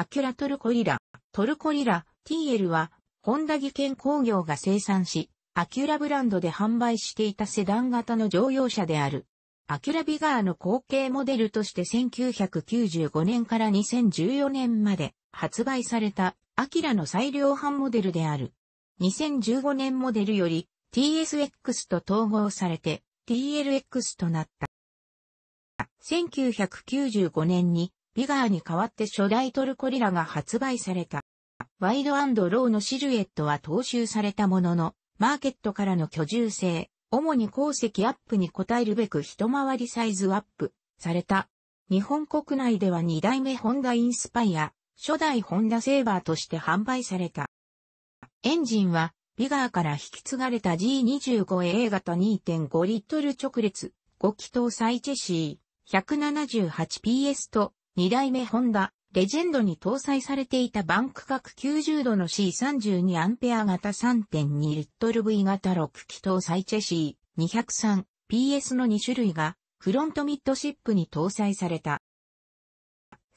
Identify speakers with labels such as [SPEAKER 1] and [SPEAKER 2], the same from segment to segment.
[SPEAKER 1] アキュラトルコリラ。トルコリラ TL は、ホンダ技研工業が生産し、アキュラブランドで販売していたセダン型の乗用車である。アキュラビガーの後継モデルとして1995年から2014年まで発売されたアキュラの最量販モデルである。2015年モデルより TSX と統合されて TLX となった。1995年にビガーに代わって初代トルコリラが発売された。ワイドローのシルエットは踏襲されたものの、マーケットからの居住性、主に鉱石アップに応えるべく一回りサイズアップされた。日本国内では2代目ホンダインスパイア、初代ホンダセーバーとして販売された。エンジンは、ビガーから引き継がれた G25A 型2.5リットル直列、5気筒サイチェシー、178PS と2代目ホンダ、レジェンドに搭載されていたバンク角90度の C32 アンペア型3.2リットル V 型6気搭載チェシー 203PS の2種類がフロントミッドシップに搭載された。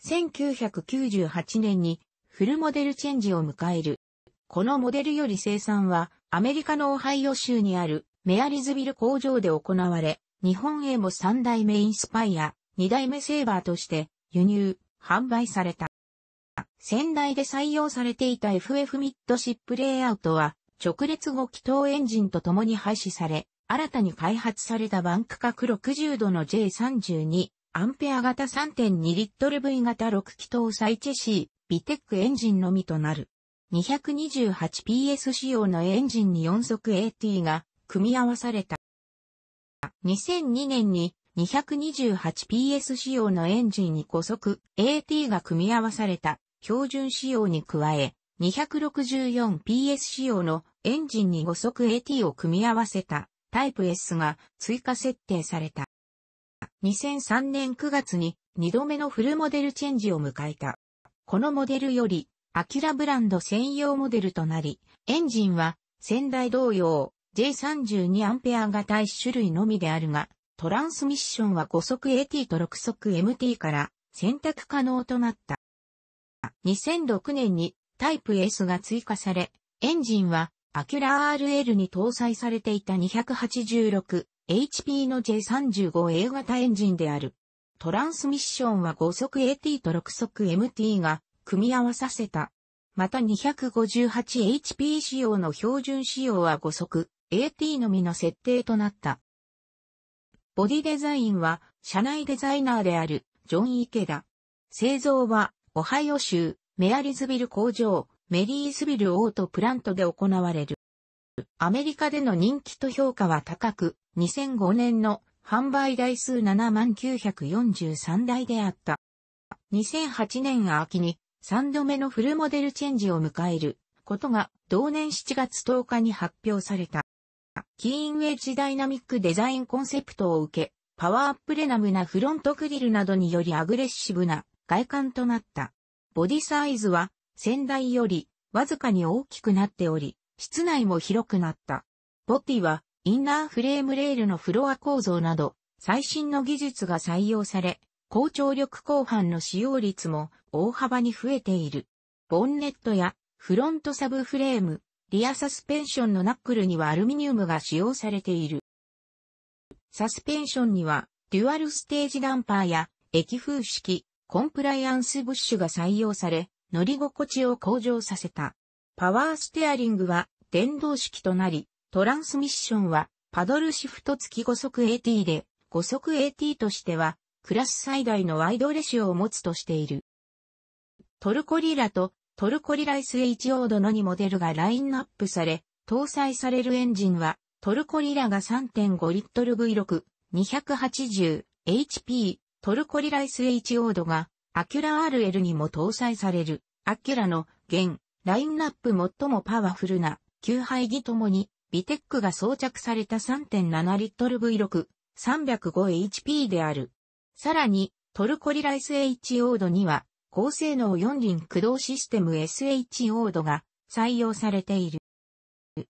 [SPEAKER 1] 1998年にフルモデルチェンジを迎える。このモデルより生産はアメリカのオハイオ州にあるメアリズビル工場で行われ、日本へも3代目インスパイア、2代目セーバーとして輸入、販売された。先代で採用されていた FF ミッドシップレイアウトは、直列後気筒エンジンと共に廃止され、新たに開発されたバンク角60度の J32、アンペア型3.2リットル V 型6気筒サイチェシー、ビテックエンジンのみとなる。228PS 仕様のエンジンに4速 AT が組み合わされた。2002年に 228PS 仕様のエンジンに5速 AT が組み合わされた標準仕様に加え、264PS 仕様のエンジンに5速 AT を組み合わせたタイプ S が追加設定された。2003年9月に2度目のフルモデルチェンジを迎えた。このモデルより、アキラブランド専用モデルとなり、エンジンは先代同様 J32A が対種類のみであるが、トランスミッションは5速 AT と6速 MT から選択可能となった。2006年にタイプ S が追加され、エンジンはアキュラ RL に搭載されていた 286HP の J35A 型エンジンである。トランスミッションは5速 AT と6速 MT が組み合わさせた。また 258HP 仕様の標準仕様は5速 AT のみの設定となった。ボディデザインは、社内デザイナーである、ジョン・池田。製造は、オハイオ州、メアリズビル工場、メリーズビルオートプラントで行われる。アメリカでの人気と評価は高く、2005年の販売台数7943台であった。2008年秋に3度目のフルモデルチェンジを迎えることが同年7月10日に発表された。キーンウェッジダイナミックデザインコンセプトを受け、パワーアップレナムなフロントグリルなどによりアグレッシブな外観となった。ボディサイズは先代よりわずかに大きくなっており、室内も広くなった。ボディはインナーフレームレールのフロア構造など最新の技術が採用され、高張力後半の使用率も大幅に増えている。ボンネットやフロントサブフレーム、リアサスペンションのナックルにはアルミニウムが使用されている。サスペンションには、デュアルステージダンパーや、液風式、コンプライアンスブッシュが採用され、乗り心地を向上させた。パワーステアリングは、電動式となり、トランスミッションは、パドルシフト付き5速 AT で、5速 AT としては、クラス最大のワイドレシオを持つとしている。トルコリラとトルコリライス H オードの2モデルがラインナップされ、搭載されるエンジンは、トルコリラが3.5リットル V6、280HP、トルコリライス H オードが、アキュラ RL にも搭載される、アキュラの、現、ラインナップ最もパワフルな、旧杯。儀ともに、ビテックが装着された3.7リットル V6、305HP である。さらに、トルコリライス H オードには、高性能四輪駆動システム SH オードが採用されている。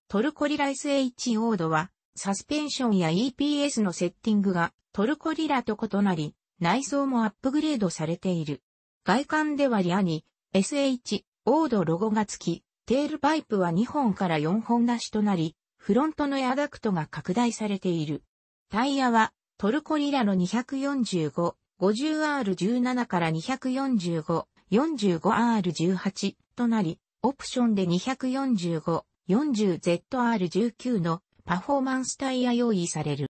[SPEAKER 1] トルコリラ SH オードは、サスペンションや EPS のセッティングがトルコリラと異なり、内装もアップグレードされている。外観ではリアに SH オードロゴが付き、テールパイプは2本から4本出しとなり、フロントのエアダクトが拡大されている。タイヤはトルコリラの245 50R17 から2 4 5 45R18 となり、オプションで245、40ZR19 のパフォーマンスタイヤ用意される。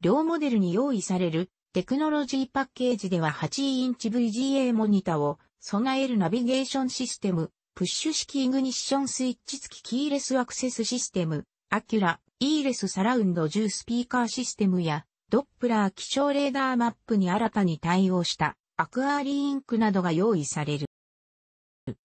[SPEAKER 1] 両モデルに用意されるテクノロジーパッケージでは8インチ VGA モニタを備えるナビゲーションシステム、プッシュ式イグニッションスイッチ付きキーレスアクセスシステム、アキュラ、イーレスサラウンド10スピーカーシステムやドップラー気象レーダーマップに新たに対応したアクアーリーインクなどが用意される。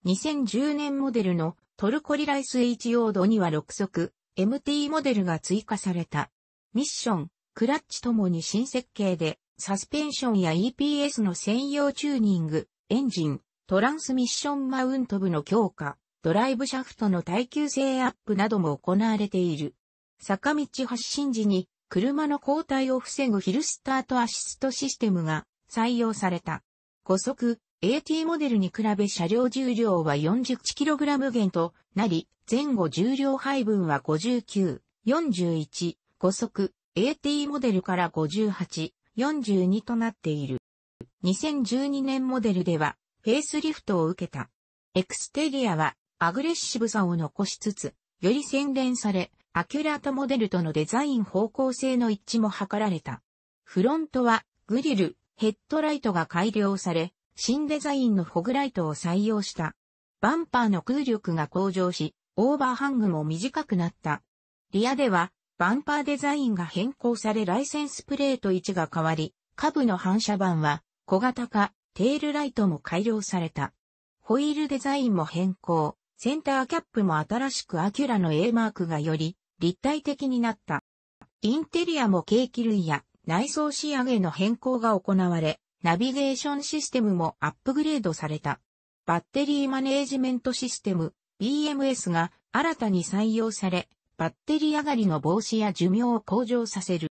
[SPEAKER 1] 2010年モデルのトルコリライス H 用土には6足 MT モデルが追加された。ミッション、クラッチともに新設計でサスペンションや EPS の専用チューニング、エンジン、トランスミッションマウント部の強化、ドライブシャフトの耐久性アップなども行われている。坂道発進時に車の後退を防ぐヒルスタートアシストシステムが採用された。5速 AT モデルに比べ車両重量は 41kg 減となり、前後重量配分は59、41、5速 AT モデルから58、42となっている。2012年モデルではフェイスリフトを受けた。エクステリアはアグレッシブさを残しつつ、より洗練され、アキュラートモデルとのデザイン方向性の一致も図られた。フロントはグリル、ヘッドライトが改良され、新デザインのフォグライトを採用した。バンパーの空力が向上し、オーバーハングも短くなった。リアでは、バンパーデザインが変更されライセンスプレート位置が変わり、下部の反射板は小型化、テールライトも改良された。ホイールデザインも変更、センターキャップも新しくアキュラの A マークがより立体的になった。インテリアも計器類や内装仕上げの変更が行われ、ナビゲーションシステムもアップグレードされた。バッテリーマネージメントシステム BMS が新たに採用され、バッテリー上がりの防止や寿命を向上させる。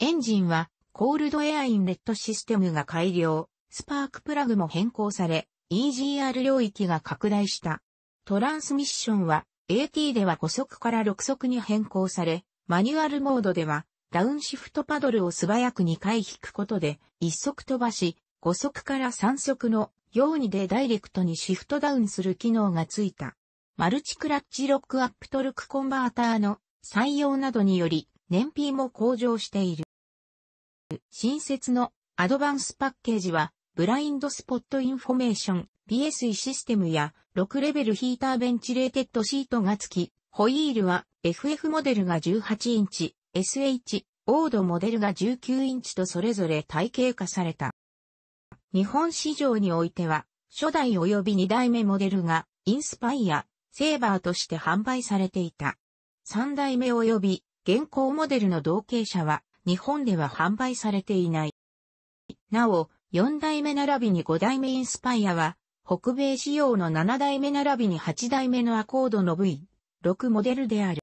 [SPEAKER 1] エンジンはコールドエアインレットシステムが改良、スパークプラグも変更され、EGR 領域が拡大した。トランスミッションは AT では5速から6速に変更され、マニュアルモードでは、ダウンシフトパドルを素早く2回引くことで、1速飛ばし、5速から3速のようにでダイレクトにシフトダウンする機能がついた。マルチクラッチロックアップトルクコンバーターの採用などにより、燃費も向上している。新設のアドバンスパッケージは、ブラインドスポットインフォメーション、PSE システムや6レベルヒーターベンチレーテッドシートが付き、ホイールは FF モデルが18インチ、SH、オードモデルが19インチとそれぞれ体系化された。日本市場においては、初代及び2代目モデルが、インスパイア、セーバーとして販売されていた。3代目及び、現行モデルの同型車は、日本では販売されていない。なお、4代目並びに5代目インスパイアは、北米仕様の7代目並びに8代目のアコードの V6 モデルである。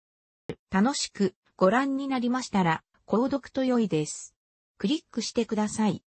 [SPEAKER 1] 楽しくご覧になりましたら、購読と良いです。クリックしてください。